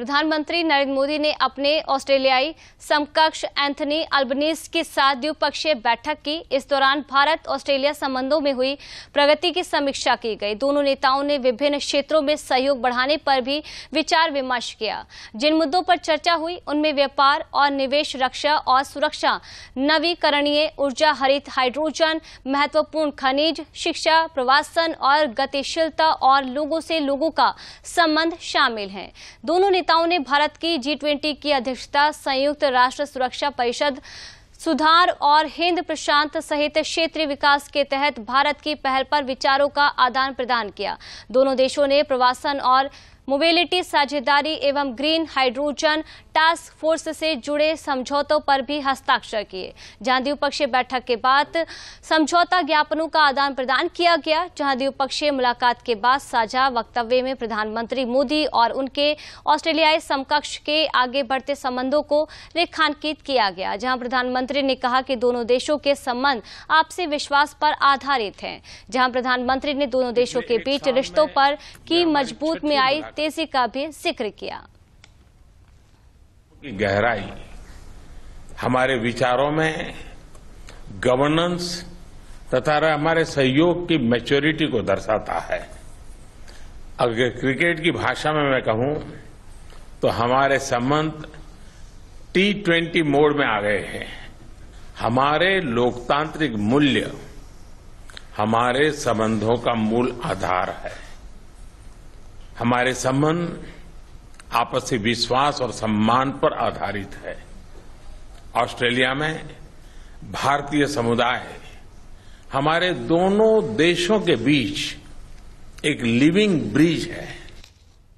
प्रधानमंत्री नरेंद्र मोदी ने अपने ऑस्ट्रेलियाई समकक्ष एंथनी अल्बनीस के साथ द्विपक्षीय बैठक की इस दौरान भारत ऑस्ट्रेलिया संबंधों में हुई प्रगति की समीक्षा की गई दोनों नेताओं ने विभिन्न क्षेत्रों में सहयोग बढ़ाने पर भी विचार विमर्श किया जिन मुद्दों पर चर्चा हुई उनमें व्यापार और निवेश रक्षा और सुरक्षा नवीकरणीय ऊर्जा हरित हाइड्रोजन महत्वपूर्ण खनिज शिक्षा प्रवासन और गतिशीलता और लोगों से लोगों का संबंध शामिल है दोनों नेताओं ने भारत की जी ट्वेंटी की अध्यक्षता संयुक्त राष्ट्र सुरक्षा परिषद सुधार और हिंद प्रशांत सहित क्षेत्रीय विकास के तहत भारत की पहल पर विचारों का आदान प्रदान किया दोनों देशों ने प्रवासन और मोबिलिटी साझेदारी एवं ग्रीन हाइड्रोजन टास्क फोर्स से जुड़े समझौतों पर भी हस्ताक्षर किए जहां द्विपक्षीय बैठक के बाद समझौता ज्ञापनों का आदान प्रदान किया गया जहां द्विपक्षीय मुलाकात के बाद साझा वक्तव्य में प्रधानमंत्री मोदी और उनके ऑस्ट्रेलियाई समकक्ष के आगे बढ़ते संबंधों को रेखांकित किया गया जहां प्रधानमंत्री ने कहा कि दोनों देशों के संबंध आपसी विश्वास पर आधारित हैं जहां प्रधानमंत्री ने दोनों देशों के बीच रिश्तों पर की मजबूत में आई तेजी का भी जिक्र किया की गहराई हमारे विचारों में गवर्नेंस तथा हमारे सहयोग की मैच्योरिटी को दर्शाता है अगर क्रिकेट की भाषा में मैं कहूं तो हमारे संबंध टी ट्वेंटी मोड में आ गए हैं हमारे लोकतांत्रिक मूल्य हमारे संबंधों का मूल आधार है हमारे संबंध आपसी विश्वास और सम्मान पर आधारित है ऑस्ट्रेलिया में भारतीय समुदाय हमारे दोनों देशों के बीच एक लिविंग ब्रिज है